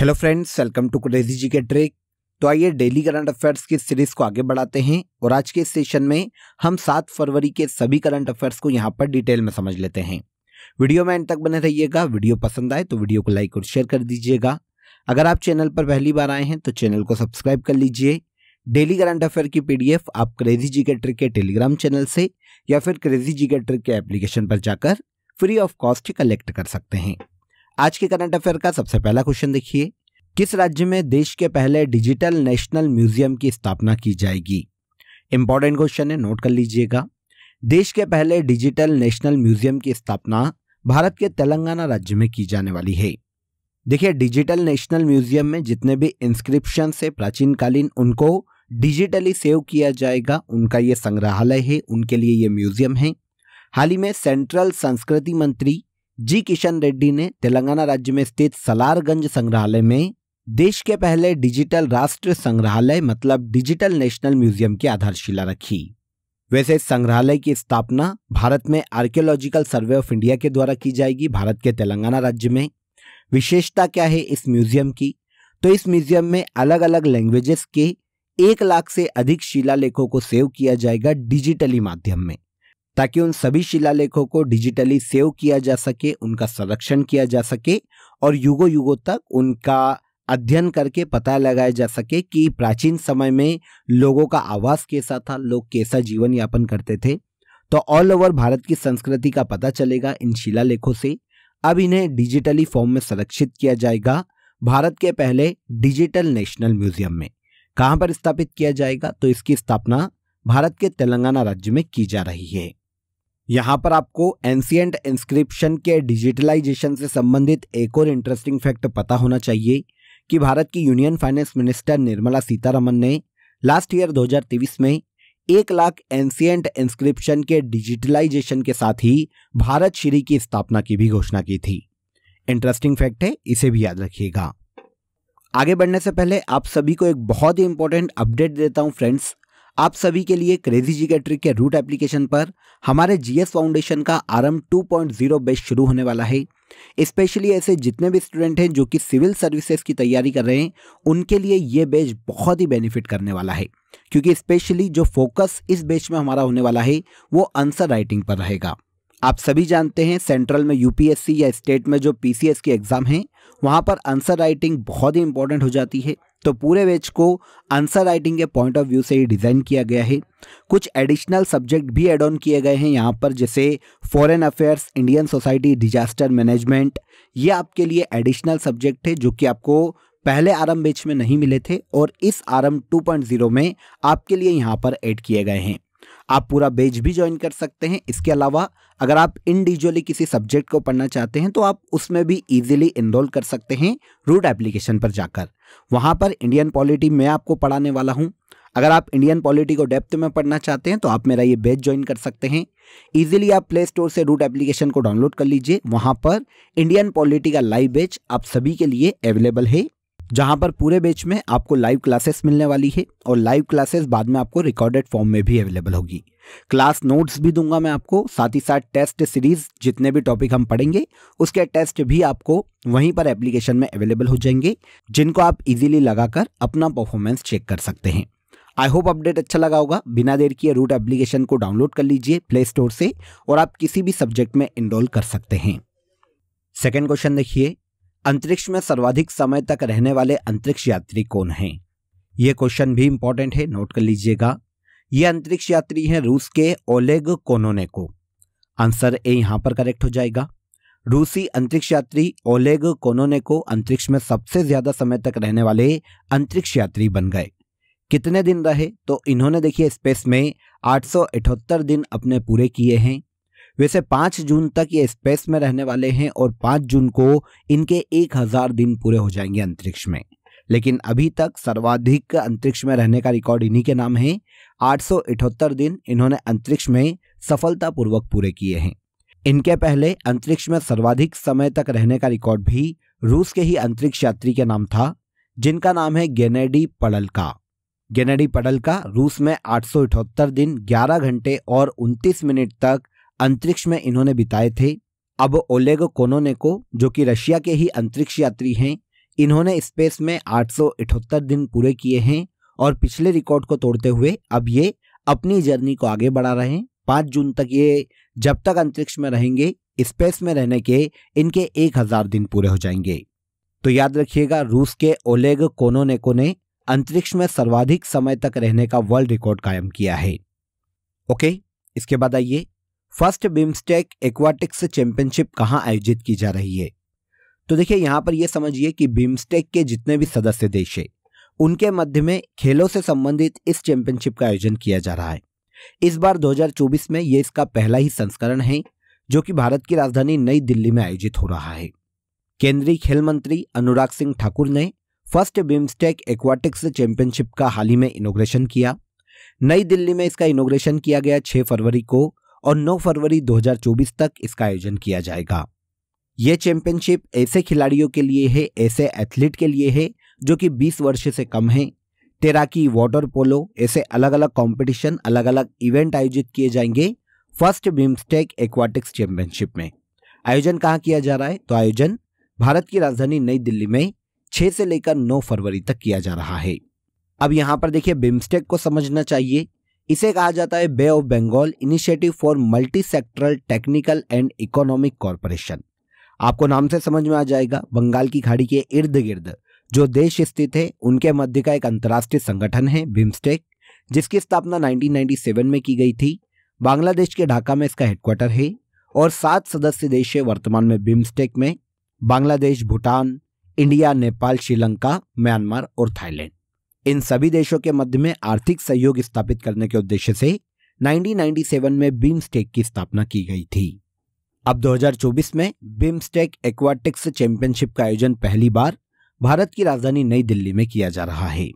hello friends welcome to crazy G K trick तो आइए daily current affairs की series को आगे बढ़ाते हैं और आज के सेशन में हम सात फरवरी के सभी करंट अफेयर्स को यहाँ पर डिटेल में समझ लेते हैं वीडियो में एंड तक बने रहिएगा वीडियो पसंद आए तो वीडियो को लाइक और शेयर कर दीजिएगा अगर आप चैनल पर पहली बार आए हैं तो चैनल को सब्सक्राइब कर लीजिए डेली करंट अफेयर की पीडीएफ आप क्रेजी जी के ट्रिक के टेलीग्राम चैनल से या फिर क्रेजी जी के ट्रिक के एप्लीकेशन पर जाकर फ्री ऑफ कॉस्ट कलेक्ट कर सकते हैं आज के करंट अफेयर का सबसे पहला क्वेश्चन देखिए किस राज्य में देश के पहले डिजिटल नेशनल म्यूजियम की स्थापना की जाएगी इंपॉर्टेंट क्वेश्चन है नोट कर लीजिएगा देश के पहले डिजिटल नेशनल म्यूजियम की स्थापना भारत के तेलंगाना राज्य में की जाने वाली है देखिए डिजिटल नेशनल म्यूजियम में जितने भी इंस्क्रिप्शन प्राचीन प्राचीनकालीन उनको डिजिटली सेव किया जाएगा उनका ये संग्रहालय है उनके लिए ये म्यूजियम है हाल ही में सेंट्रल संस्कृति मंत्री जी किशन रेड्डी ने तेलंगाना राज्य में स्थित सलारगंज संग्रहालय में देश के पहले डिजिटल राष्ट्र संग्रहालय मतलब डिजिटल नेशनल म्यूजियम की आधारशिला रखी वैसे संग्रहालय की स्थापना भारत में आर्कियोलॉजिकल सर्वे ऑफ इंडिया के द्वारा की जाएगी भारत के तेलंगाना राज्य में विशेषता क्या है इस म्यूजियम की तो इस म्यूजियम में अलग अलग लैंग्वेजेस के एक लाख से अधिक शिला को सेव किया जाएगा डिजिटली माध्यम में ताकि उन सभी शिलालेखों को डिजिटली सेव किया जा सके उनका संरक्षण किया जा सके और युगों युगों तक उनका अध्ययन करके पता लगाया जा सके कि प्राचीन समय में लोगों का आवास कैसा था लोग कैसा जीवन यापन करते थे तो ऑल ओवर भारत की संस्कृति का पता चलेगा इन शिलालेखों से अब इन्हें डिजिटली फॉर्म में संरक्षित किया जाएगा भारत के पहले डिजिटल नेशनल म्यूजियम में कहाँ पर स्थापित किया जाएगा तो इसकी स्थापना भारत के तेलंगाना राज्य में की जा रही है यहाँ पर आपको एंसियंट इंस्क्रिप्शन के डिजिटलाइजेशन से संबंधित एक और इंटरेस्टिंग फैक्ट पता होना चाहिए कि भारत की union finance minister Nirmala Sitharaman ने लास्ट ईयर 2023 में एक लाख एंसियंट इंस्क्रिप्शन के डिजिटलाइजेशन के साथ ही भारत श्री की स्थापना की भी घोषणा की थी इंटरेस्टिंग फैक्ट है इसे भी याद रखिएगा आगे बढ़ने से पहले आप सभी को एक बहुत ही इंपॉर्टेंट अपडेट देता हूं फ्रेंड्स आप सभी के लिए क्रेजी जी के ट्रिक के रूट एप्लीकेशन पर हमारे जीएस फाउंडेशन का आरम 2.0 बेस शुरू होने वाला है स्पेशली ऐसे जितने भी स्टूडेंट हैं जो कि सिविल सर्विसेज की तैयारी कर रहे हैं उनके लिए ये बैच बहुत ही बेनिफिट करने वाला है क्योंकि स्पेशली जो फोकस इस बैच में हमारा होने वाला है वो आंसर राइटिंग पर रहेगा आप सभी जानते हैं सेंट्रल में यूपीएससी या स्टेट में जो पीसीएस की एग्ज़ाम है वहाँ पर आंसर राइटिंग बहुत ही इंपॉर्टेंट हो जाती है तो पूरे वेज को आंसर राइटिंग के पॉइंट ऑफ व्यू से ही डिज़ाइन किया गया है कुछ एडिशनल सब्जेक्ट भी एड ऑन किए गए हैं यहाँ पर जैसे foreign affairs Indian society disaster management ये आपके लिए एडिशनल सब्जेक्ट है जो कि आपको पहले आरम बेच में नहीं मिले थे और इस आरम 2.0 में आपके लिए यहाँ पर ऐड किए गए हैं आप पूरा बेच भी ज्वाइन कर सकते हैं इसके अलावा अगर आप इंडिविजुअली किसी सब्जेक्ट को पढ़ना चाहते हैं तो आप उसमें भी इजीली इनरोल कर सकते हैं रूट एप्लीकेशन पर जाकर वहाँ पर इंडियन पॉलिटी मैं आपको पढ़ाने वाला हूँ अगर आप इंडियन पॉलिटी को डेप्थ में पढ़ना चाहते हैं तो आप मेरा ये बेच ज्वाइन कर सकते हैं इजीली आप प्ले स्टोर से रूट एप्लीकेशन को डाउनलोड कर लीजिए वहाँ पर इंडियन पॉलिटी का लाइव बैच आप सभी के लिए अवेलेबल है जहां पर पूरे बैच में आपको लाइव क्लासेस मिलने वाली है और लाइव क्लासेस बाद में आपको रिकॉर्डेड फॉर्म में भी अवेलेबल होगी क्लास नोट्स भी दूंगा मैं आपको साथ ही साथ टेस्ट सीरीज जितने भी टॉपिक हम पढ़ेंगे उसके टेस्ट भी आपको वहीं पर एप्लीकेशन में अवेलेबल हो जाएंगे जिनको आप इजीली लगाकर अपना परफॉर्मेंस चेक कर सकते हैं आई होप अपडेट अच्छा लगा होगा बिना देर किए रूट एप्लीकेशन को डाउनलोड कर लीजिए प्ले स्टोर से और आप किसी भी सब्जेक्ट में इनरोल कर सकते हैं सेकेंड क्वेश्चन देखिए अंतरिक्ष में सर्वाधिक समय तक रहने वाले अंतरिक्ष यात्री कौन हैं ये क्वेश्चन भी इंपॉर्टेंट है नोट कर लीजिएगा ये अंतरिक्ष यात्री हैं रूस के ओलेग को आंसर ए यहां पर करेक्ट हो जाएगा रूसी अंतरिक्ष यात्री ओलेग को अंतरिक्ष में सबसे ज्यादा समय तक रहने वाले अंतरिक्ष यात्री बन गए कितने दिन रहे तो इन्होंने देखिए स्पेस में आठ दिन अपने पूरे किए हैं वैसे पांच जून तक ये स्पेस में रहने वाले हैं और पांच जून को इनके एक हजार दिन पूरे हो जाएंगे अंतरिक्ष में लेकिन अभी तक सर्वाधिक अंतरिक्ष में रहने का रिकॉर्ड इन्हीं के नाम है आठ दिन इन्होंने अंतरिक्ष में सफलतापूर्वक पूरे किए हैं इनके पहले अंतरिक्ष में सर्वाधिक समय तक रहने का रिकॉर्ड भी रूस के ही अंतरिक्ष यात्री के नाम था जिनका नाम है गेनेडी पडलका गेनेडी पडलका रूस में आठ दिन 11 घंटे और 29 मिनट तक अंतरिक्ष में इन्होंने बिताए थे अब ओलेग कोनोने को जो कि रशिया के ही अंतरिक्ष यात्री हैं इन्होंने स्पेस में आठ दिन पूरे किए हैं और पिछले रिकॉर्ड को तोड़ते हुए अब ये अपनी जर्नी को आगे बढ़ा रहे हैं पाँच जून तक ये जब तक अंतरिक्ष में रहेंगे स्पेस में रहने के इनके एक हजार दिन पूरे हो जाएंगे तो याद रखिएगा रूस के ओलेग कोनोनेको ने अंतरिक्ष में सर्वाधिक समय तक रहने का वर्ल्ड रिकॉर्ड कायम किया है ओके इसके बाद आइए फर्स्ट बिम्स्टेक एक्वाटिक्स चैंपियनशिप कहाँ आयोजित की जा रही है तो देखिए यहाँ पर यह समझिए कि बिम्स्टेक के जितने भी सदस्य देश है उनके मध्य में खेलों से संबंधित इस चैंपियनशिप का आयोजन किया जा रहा है इस बार 2024 में यह इसका पहला ही संस्करण है जो कि भारत की राजधानी नई दिल्ली में आयोजित हो रहा है केंद्रीय खेल मंत्री अनुराग सिंह ठाकुर ने फर्स्ट बिम्स्टेक एक्वाटिक्स चैंपियनशिप का हाल ही में इनोग्रेशन किया नई दिल्ली में इसका इनोग्रेशन किया गया 6 फरवरी को और 9 फरवरी 2024 तक इसका आयोजन किया जाएगा यह चैंपियनशिप ऐसे खिलाड़ियों के लिए है ऐसे एथलीट के लिए है जो कि 20 वर्ष से कम है तैराकी वाटर पोलो ऐसे अलग अलग कंपटीशन अलग अलग इवेंट आयोजित किए जाएंगे फर्स्ट बिम्स्टेक एक्वाटिक्स चैंपियनशिप में आयोजन कहाँ किया जा रहा है तो आयोजन भारत की राजधानी नई दिल्ली में छह से लेकर नौ फरवरी तक किया जा रहा है अब यहाँ पर देखिए बिम्स्टेक को समझना चाहिए इसे कहा जाता है Bay of Bengal initiative for multi sectoral technical and economic corporation आपको नाम से समझ में आ जाएगा बंगाल की खाड़ी के इर्द गिर्द जो देश स्थित है उनके मध्य का एक अंतर्राष्ट्रीय संगठन है बिम्स्टेक जिसकी स्थापना 1997 में की गई थी बांग्लादेश के ढाका में इसका हेडक्वार्टर है और सात सदस्य देश है वर्तमान में बिम्स्टेक में बांग्लादेश भूटान इंडिया नेपाल श्रीलंका म्यांमार और थाईलैंड इन सभी देशों के मध्य में आर्थिक सहयोग स्थापित करने के उद्देश्य से 1997 में बीमस्टेक की स्थापना की गई थी अब 2024 में बीमस्टेक एक्वाटिक्स चैंपियनशिप का आयोजन पहली बार भारत की राजधानी नई दिल्ली में किया जा रहा है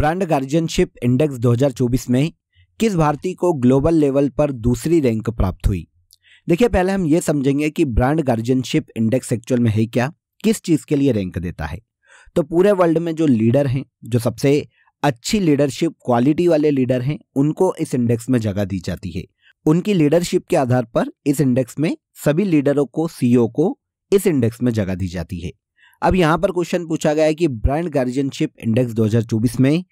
ब्रांड गार्जियनशिप इंडेक्स 2024 में किस भारतीय को ग्लोबल लेवल पर दूसरी रैंक प्राप्त हुई देखिए पहले हम ये समझेंगे कि ब्रांड गार्जियनशिप इंडेक्स एक्चुअल में है क्या किस चीज़ के लिए रैंक देता है तो पूरे वर्ल्ड में जो लीडर हैं जो सबसे अच्छी लीडरशिप क्वालिटी वाले लीडर हैं उनको इस इंडेक्स में जगह दी जाती है उनकी लीडरशिप के आधार पर इस इंडेक्स में सभी लीडरों को सीईओ e को इस इंडेक्स में जगह दी जाती है अब यहां पर क्वेश्चन पूछा गया है कि ब्रांड गार्जियनशिप इंडेक्स 2024 में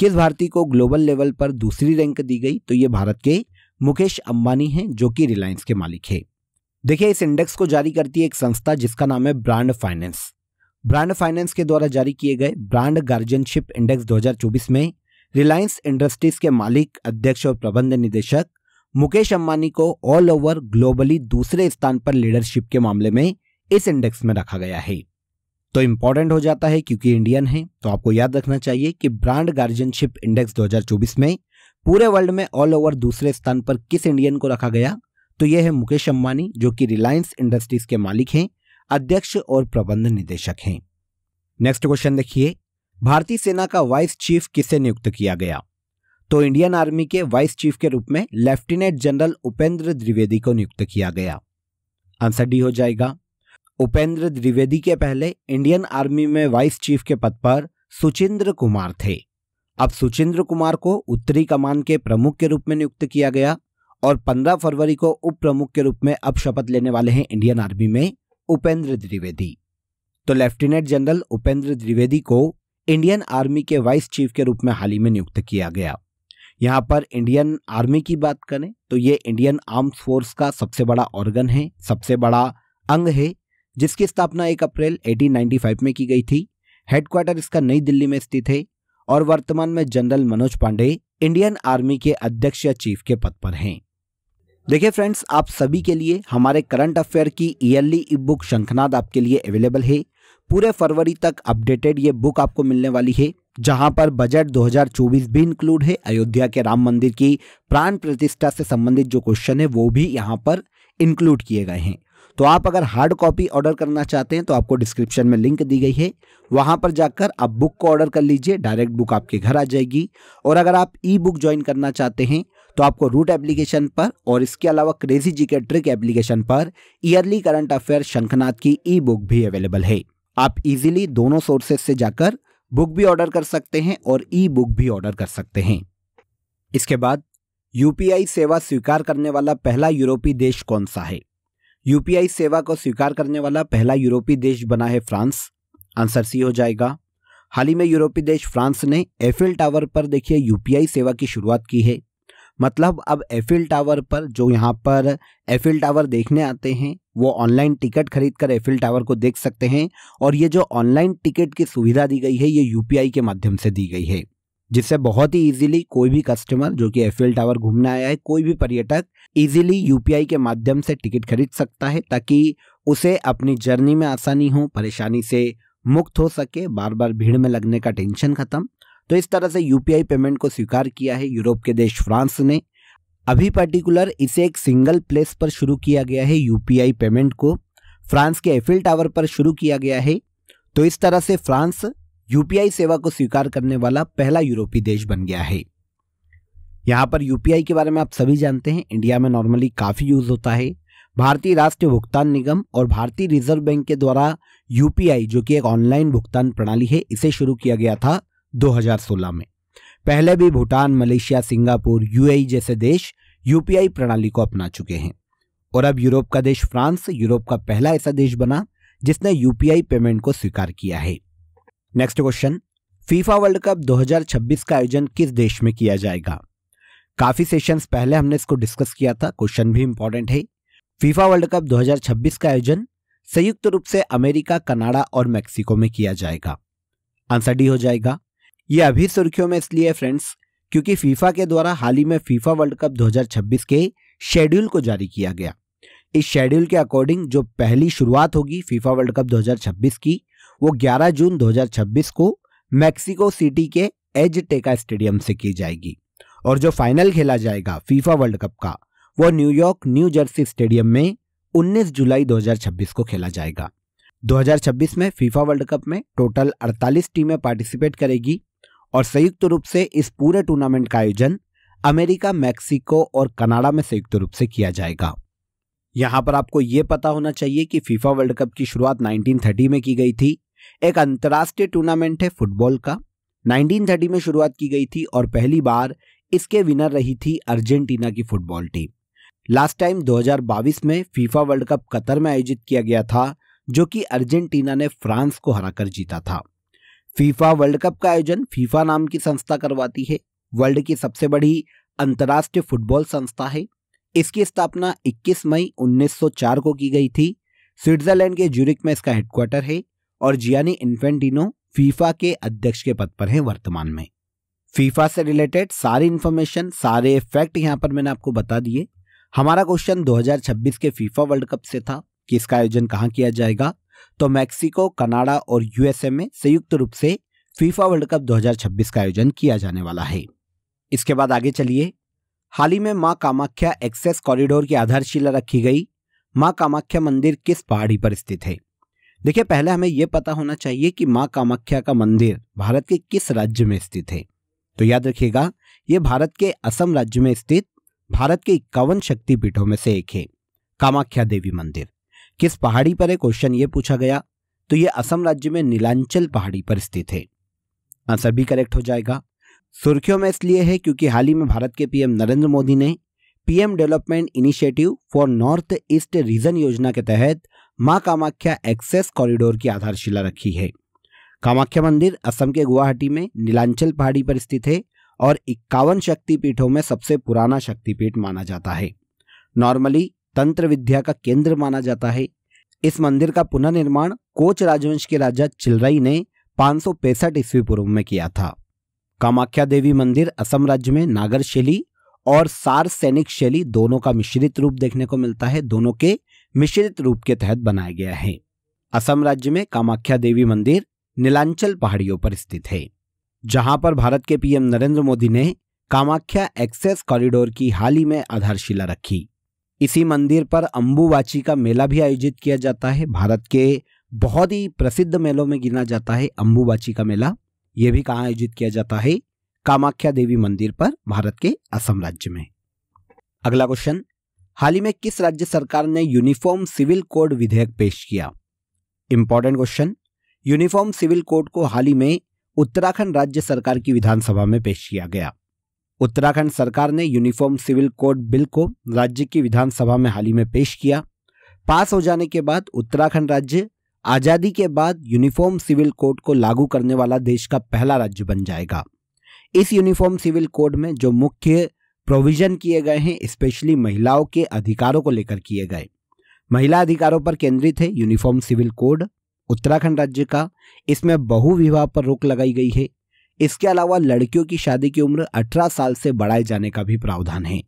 किस भारतीय को ग्लोबल लेवल पर दूसरी रैंक दी गई तो ये भारत के मुकेश अंबानी हैं जो कि रिलायंस के मालिक है देखिए इस इंडेक्स को जारी करती है एक संस्था जिसका नाम है ब्रांड फाइनेंस ब्रांड फाइनेंस के द्वारा जारी किए गए ब्रांड गार्जियनशिप इंडेक्स 2024 में रिलायंस इंडस्ट्रीज के मालिक अध्यक्ष और प्रबंध निदेशक मुकेश अंबानी को ऑल ओवर ग्लोबली दूसरे स्थान पर लीडरशिप के मामले में इस इंडेक्स में रखा गया है तो इंपॉर्टेंट हो जाता है क्योंकि इंडियन है तो आपको याद रखना चाहिए कि ब्रांड गार्जियनशिप इंडेक्स 2024 में पूरे वर्ल्ड में ऑल ओवर दूसरे स्थान पर किस इंडियन को रखा गया तो यह है मुकेश अंबानी जो कि रिलायंस इंडस्ट्रीज के मालिक हैं अध्यक्ष और प्रबंध निदेशक हैं नेक्स्ट क्वेश्चन देखिए भारतीय सेना का वाइस चीफ किसे नियुक्त किया गया तो इंडियन आर्मी के वाइस चीफ के रूप में लेफ्टिनेंट जनरल उपेंद्र द्विवेदी को नियुक्त किया गया आंसर डी हो जाएगा उपेंद्र द्विवेदी के पहले इंडियन आर्मी में वाइस चीफ के पद पर सुचिंद्र कुमार थे अब सुचिंद्र कुमार को उत्तरी कमान के प्रमुख के रूप में नियुक्त किया गया और 15 फरवरी को उप प्रमुख के रूप में अब शपथ लेने वाले हैं इंडियन आर्मी में उपेंद्र द्विवेदी तो लेफ्टिनेंट जनरल उपेंद्र द्विवेदी को इंडियन आर्मी के वाइस चीफ के रूप में हाल ही में नियुक्त किया गया यहाँ पर इंडियन आर्मी की बात करें तो ये इंडियन आर्म फोर्स का सबसे बड़ा ऑर्गन है सबसे बड़ा अंग है जिसकी स्थापना 1 अप्रैल 1895 में की गई थी हेडक्वार्टर इसका नई दिल्ली में स्थित है और वर्तमान में general Manoj Pande Indian army के अध्यक्ष या चीफ के पद पर हैं देखिए फ्रेंड्स आप सभी के लिए हमारे करंट अफेयर की ईयरली ई बुक शंखनाद आपके लिए अवेलेबल है पूरे फरवरी तक अपडेटेड ये बुक आपको मिलने वाली है जहां पर बजट 2024 भी इंक्लूड है अयोध्या के राम मंदिर की प्राण प्रतिष्ठा से संबंधित जो क्वेश्चन है वो भी यहाँ पर इंक्लूड किए गए हैं तो आप अगर हार्ड कॉपी ऑर्डर करना चाहते हैं तो आपको डिस्क्रिप्शन में लिंक दी गई है वहां पर जाकर आप बुक को ऑर्डर कर लीजिए डायरेक्ट बुक आपके घर आ जाएगी और अगर आप ई बुक ज्वाइन करना चाहते हैं तो आपको रूट एप्लीकेशन पर और इसके अलावा crazy G K trick application पर ईयरली करंट अफेयर शंखनाथ की ई बुक भी अवेलेबल है आप इजीली दोनों सोर्सेस से जाकर बुक भी ऑर्डर कर सकते हैं और ई बुक भी ऑर्डर कर सकते हैं इसके बाद यूपीआई सेवा स्वीकार करने वाला पहला यूरोपीय देश कौन सा है यूपीआई सेवा को स्वीकार करने वाला पहला यूरोपीय देश बना है फ्रांस आंसर सी हो जाएगा हाल ही में यूरोपीय देश फ्रांस ने एफिल टावर पर देखिए यूपीआई सेवा की शुरुआत की है मतलब अब एफिल टावर पर जो यहाँ पर एफिल टावर देखने आते हैं वो ऑनलाइन टिकट खरीद कर एफिल टावर को देख सकते हैं और ये जो ऑनलाइन टिकट की सुविधा दी गई है ये यूपीआई के माध्यम से दी गई है जिससे बहुत ही इजीली कोई भी कस्टमर जो कि एफिल टावर घूमने आया है कोई भी पर्यटक इजीली यूपीआई के माध्यम से टिकट खरीद सकता है ताकि उसे अपनी जर्नी में आसानी हो परेशानी से मुक्त हो सके बार बार भीड़ में लगने का टेंशन खत्म तो इस तरह से यूपीआई पेमेंट को स्वीकार किया है यूरोप के देश फ्रांस ने अभी पर्टिकुलर इसे एक सिंगल प्लेस पर शुरू किया गया है यूपीआई पेमेंट को फ्रांस के एफिल टावर पर शुरू किया गया है तो इस तरह से फ्रांस यूपीआई सेवा को स्वीकार करने वाला पहला यूरोपीय देश बन गया है यहाँ पर यूपीआई के बारे में आप सभी जानते हैं इंडिया में नॉर्मली काफ़ी यूज़ होता है भारतीय राष्ट्रीय भुगतान निगम और भारतीय रिजर्व बैंक के द्वारा यूपीआई जो कि एक ऑनलाइन भुगतान प्रणाली है इसे शुरू किया गया था 2016 में पहले भी भूटान मलेशिया सिंगापुर यूएई जैसे देश यूपीआई प्रणाली को अपना चुके हैं और अब यूरोप का देश फ्रांस यूरोप का पहला ऐसा देश बना जिसने यूपीआई पेमेंट को स्वीकार किया है next question FIFA World Cup 2026 का आयोजन किस देश में किया जाएगा काफी सेशंस पहले हमने इसको डिस्कस किया था क्वेश्चन भी इंपॉर्टेंट है फीफा वर्ल्ड कप 2026 का आयोजन संयुक्त रूप से अमेरिका कनाडा और मैक्सिको में किया जाएगा आंसर डी हो जाएगा ये अभी सुर्खियों में इसलिए फ्रेंड्स क्योंकि फीफा के द्वारा हाल ही में फीफा वर्ल्ड कप 2026 के शेड्यूल को जारी किया गया इस शेड्यूल के अकॉर्डिंग जो पहली शुरुआत होगी फीफा वर्ल्ड कप 2026 की वो 11 जून 2026 को मैक्सिको सिटी के एज टेका स्टेडियम से की जाएगी और जो फाइनल खेला जाएगा फीफा वर्ल्ड कप का वो न्यूयॉर्क न्यू जर्सी स्टेडियम में 19 जुलाई 2026 को खेला जाएगा 2026 में फीफा वर्ल्ड कप में टोटल 48 टीमें पार्टिसिपेट करेगी और संयुक्त रूप से इस पूरे टूर्नामेंट का आयोजन अमेरिका मैक्सिको और कनाडा में संयुक्त रूप से किया जाएगा यहां पर आपको यह पता होना चाहिए कि फीफा वर्ल्ड कप की शुरुआत 1930 में की गई थी एक अंतर्राष्ट्रीय टूर्नामेंट है फुटबॉल का 1930 में शुरुआत की गई थी और पहली बार इसके विनर रही थी अर्जेंटीना की फुटबॉल टीम लास्ट टाइम 2022 में फीफा वर्ल्ड कप कतर में आयोजित किया गया था जो कि अर्जेंटीना ने फ्रांस को हराकर जीता था फीफा वर्ल्ड कप का आयोजन फीफा नाम की संस्था करवाती है वर्ल्ड की सबसे बड़ी अंतर्राष्ट्रीय फुटबॉल संस्था है इसकी स्थापना 21 मई 1904 को की गई थी स्विट्जरलैंड के जूरिक में इसका हेडक्वार्टर है और जियानी इन्फेंटिनो फीफा के अध्यक्ष के पद पर हैं वर्तमान में फीफा से रिलेटेड सारी इन्फॉर्मेशन सारे फैक्ट यहाँ पर मैंने आपको बता दिए हमारा क्वेश्चन 2026 के फीफा वर्ल्ड कप से था कि इसका आयोजन कहाँ किया जाएगा तो मैक्सिको कनाडा और यूएसए में संयुक्त रूप से फीफा वर्ल्ड कप 2026 का आयोजन किया जाने वाला है इसके बाद आगे चलिए हाल ही में माँ कामाख्या एक्सेस कॉरिडोर की आधारशिला रखी गई माँ कामाख्या मंदिर किस पहाड़ी पर स्थित है देखिए पहले हमें यह पता होना चाहिए कि माँ कामाख्या का मंदिर भारत के किस राज्य में स्थित है तो याद रखिएगा ये भारत के असम राज्य में स्थित भारत के इक्यावन शक्तिपीठों में से एक है कामाख्या देवी मंदिर किस पहाड़ी पर है क्वेश्चन ये पूछा गया तो ये असम राज्य में नीलांचल पहाड़ी पर स्थित है आंसर भी करेक्ट हो जाएगा सुर्खियों में इसलिए है क्योंकि हाल ही में भारत के पीएम नरेंद्र मोदी ने PM development initiative for north east region योजना के तहत मां कामाख्या एक्सेस कॉरिडोर की आधारशिला रखी है कामाख्या मंदिर असम के गुवाहाटी में नीलांचल पहाड़ी पर स्थित है और इक्यावन शक्तिपीठों में सबसे पुराना शक्तिपीठ माना जाता है नॉर्मली तंत्र विद्या का केंद्र माना जाता है इस मंदिर का पुनर्निर्माण कोच राजवंश के राजा चिलरई ने पाँच सौ पैंसठ ईस्वी पूर्व में किया था कामाख्या देवी मंदिर असम राज्य में नागर शैली और सार सैनिक शैली दोनों का मिश्रित रूप देखने को मिलता है दोनों के मिश्रित रूप के तहत बनाया गया है असम राज्य में कामाख्या देवी मंदिर नीलांचल पहाड़ियों पर स्थित है जहां पर भारत के पीएम नरेंद्र मोदी ने कामाख्या एक्सेस कॉरिडोर की हाल ही में आधारशिला रखी इसी मंदिर पर अम्बुवाची का मेला भी आयोजित किया जाता है भारत के बहुत ही प्रसिद्ध मेलों में गिना जाता है अम्बुवाची का मेला यह भी कहाँ आयोजित किया जाता है कामाख्या देवी मंदिर पर भारत के असम राज्य में अगला क्वेश्चन हाल ही में किस राज्य सरकार ने यूनिफॉर्म सिविल कोड विधेयक पेश किया important question uniform civil code को हाल ही में उत्तराखंड राज्य सरकार की विधानसभा में पेश किया गया उत्तराखंड सरकार ने यूनिफॉर्म सिविल कोड बिल को राज्य की विधानसभा में हाल ही में पेश किया पास हो जाने के बाद उत्तराखंड राज्य आज़ादी के बाद यूनिफॉर्म सिविल कोड को लागू करने वाला देश का पहला राज्य बन जाएगा इस यूनिफॉर्म सिविल कोड में जो मुख्य प्रोविजन किए गए हैं स्पेशली महिलाओं के अधिकारों को लेकर किए गए महिला अधिकारों पर केंद्रित है यूनिफॉर्म सिविल कोड उत्तराखंड राज्य का इसमें बहुविवाह पर रोक लगाई गई है इसके अलावा लड़कियों की शादी की उम्र 18 साल से बढ़ाए जाने का भी प्रावधान है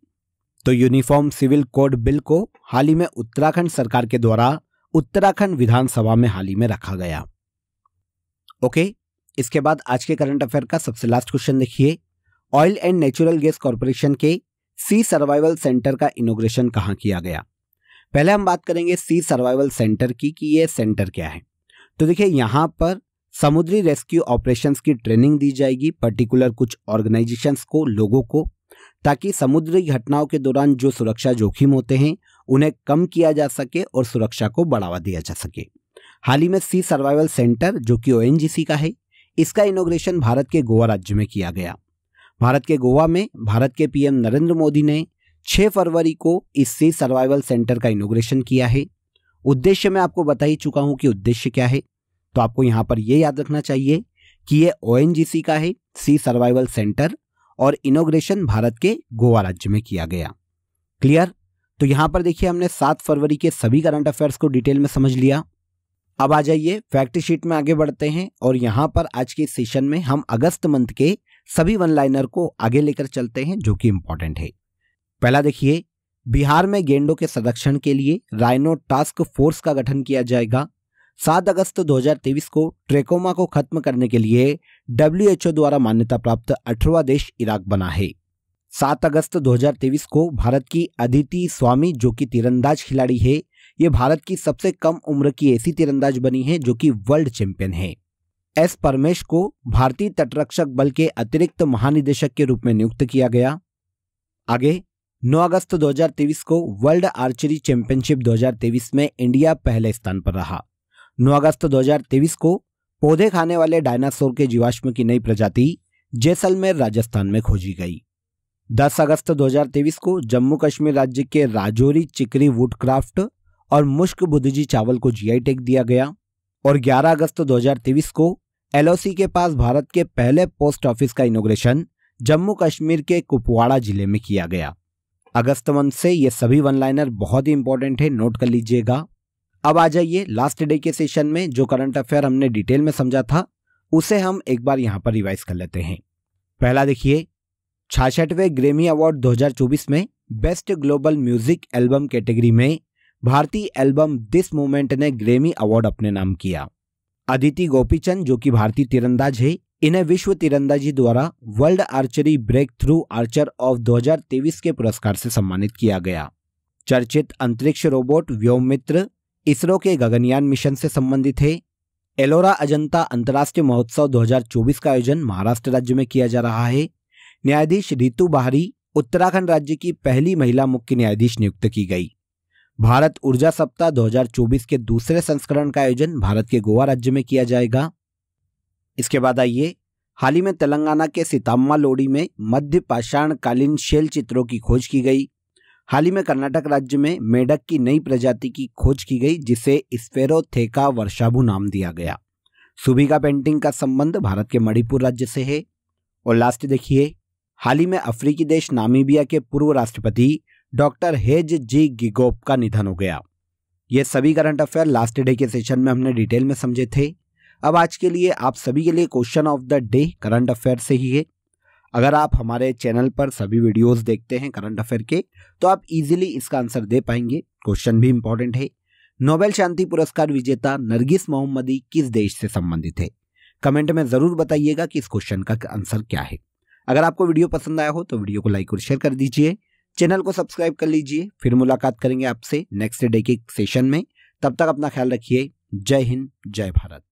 तो यूनिफॉर्म सिविल कोड बिल को हाल ही में उत्तराखंड सरकार के द्वारा उत्तराखंड विधानसभा में हाल ही में रखा गया ओके इसके बाद आज के करंट अफेयर का सबसे लास्ट क्वेश्चन देखिए oil and natural gas corporation के सी सर्वाइवल सेंटर का इनोग्रेशन कहाँ किया गया पहले हम बात करेंगे सी सर्वाइवल सेंटर की कि ये सेंटर क्या है तो देखिए यहाँ पर समुद्री रेस्क्यू ऑपरेशंस की ट्रेनिंग दी जाएगी पर्टिकुलर कुछ ऑर्गेनाइजेशंस को लोगों को ताकि समुद्री घटनाओं के दौरान जो सुरक्षा जोखिम होते हैं उन्हें कम किया जा सके और सुरक्षा को बढ़ावा दिया जा सके हाल ही में सी सर्वाइवल सेंटर जो कि ओएनजीसी का है इसका इनोग्रेशन भारत के गोवा राज्य में किया गया भारत के गोवा में भारत के पीएम नरेंद्र मोदी ने 6 फरवरी को इस सी सर्वाइवल सेंटर का इनोग्रेशन किया है उद्देश्य मैं आपको बता ही चुका हूं कि उद्देश्य क्या है तो आपको यहाँ पर यह याद रखना चाहिए कि ये ओ का है सी सर्वाइवल सेंटर और इनोग्रेशन भारत के गोवा राज्य में किया गया क्लियर तो यहाँ पर देखिए हमने सात फरवरी के सभी करंट अफेयर्स को डिटेल में समझ लिया अब आ जाइए फैक्ट शीट में आगे बढ़ते हैं और यहाँ पर आज के सेशन में हम अगस्त मंथ के सभी वन लाइनर को आगे लेकर चलते हैं जो कि इंपॉर्टेंट है पहला देखिए बिहार में गेंडों के संरक्षण के लिए रायनो टास्क फोर्स का गठन किया जाएगा सात अगस्त 2023 को ट्रेकोमा को खत्म करने के लिए डब्ल्यूएचओ द्वारा मान्यता प्राप्त अठारवा देश इराक बना है सात अगस्त 2023 को भारत की अदिति स्वामी जो कि तीरंदाज खिलाड़ी है ये भारत की सबसे कम उम्र की ऐसी तीरंदाज बनी है जो कि वर्ल्ड चैंपियन है एस परमेश को भारतीय तटरक्षक बल के अतिरिक्त महानिदेशक के रूप में नियुक्त किया गया आगे 9 अगस्त 2023 को वर्ल्ड आर्चरी चैंपियनशिप 2023 में इंडिया पहले स्थान पर रहा 9 अगस्त 2023 को पौधे खाने वाले डायनासोर के जीवाश्म की नई प्रजाति जैसलमेर राजस्थान में खोजी गई 10 अगस्त 2023 को जम्मू कश्मीर राज्य के राजौरी चिकरी वुडक्राफ्ट और मुश्क बुद्धिजी चावल को जीआई टैग दिया गया और 11 अगस्त 2023 को एलओसी के पास भारत के पहले पोस्ट ऑफिस का इनोग्रेशन जम्मू कश्मीर के कुपवाड़ा जिले में किया गया अगस्त मंथ से ये सभी वन लाइनर बहुत ही इंपॉर्टेंट है नोट कर लीजिएगा अब आ जाइए लास्ट डे के सेशन में जो करंट अफेयर हमने डिटेल में समझा था उसे हम एक बार यहाँ पर रिवाइज कर लेते हैं पहला देखिए छाछठवें ग्रेमी अवार्ड 2024 में best global music album category में भारतीय एल्बम दिस मोमेंट ने ग्रेमी अवार्ड अपने नाम किया अदिति गोपीचंद जो कि भारतीय तीरंदाज है इन्हें विश्व तीरंदाजी द्वारा world archery breakthrough archer of 2023 के पुरस्कार से सम्मानित किया गया चर्चित अंतरिक्ष रोबोट व्योमित्र इसरो के गगनयान मिशन से संबंधित है एलोरा अजंता अंतर्राष्ट्रीय महोत्सव 2024 का आयोजन महाराष्ट्र राज्य में किया जा रहा है न्यायाधीश रितु बाहरी उत्तराखंड राज्य की पहली महिला मुख्य न्यायाधीश नियुक्त की गई भारत ऊर्जा सप्ताह 2024 के दूसरे संस्करण का आयोजन भारत के गोवा राज्य में किया जाएगा इसके बाद आइए हाल ही में तेलंगाना के सीताम्मा लोडी में मध्य पाषाणकालीन शैल चित्रों की खोज की गई हाल ही में कर्नाटक राज्य में मेढक की नई प्रजाति की खोज की गई जिसे स्फेरोथेका वर्षाभु नाम दिया गया सुबी का पेंटिंग का संबंध भारत के मणिपुर राज्य से है और लास्ट देखिए हाल ही में अफ्रीकी देश नामीबिया के पूर्व राष्ट्रपति डॉक्टर हेज जी गिगोप का निधन हो गया ये सभी करंट अफेयर लास्ट डे के सेशन में हमने डिटेल में समझे थे अब आज के लिए आप सभी के लिए question of the day current affair से ही है अगर आप हमारे चैनल पर सभी वीडियोस देखते हैं करंट अफेयर के तो आप इजीली इसका आंसर दे पाएंगे क्वेश्चन भी इंपॉर्टेंट है नोबेल शांति पुरस्कार विजेता नरगिस मोहम्मदी किस देश से संबंधित है कमेंट में ज़रूर बताइएगा कि इस क्वेश्चन का आंसर क्या है अगर आपको वीडियो पसंद आया हो तो वीडियो को लाइक और शेयर कर दीजिए चैनल को सब्सक्राइब कर लीजिए फिर मुलाकात करेंगे आपसे नेक्स्ट डे के सेशन में तब तक अपना ख्याल रखिए जय हिंद जय भारत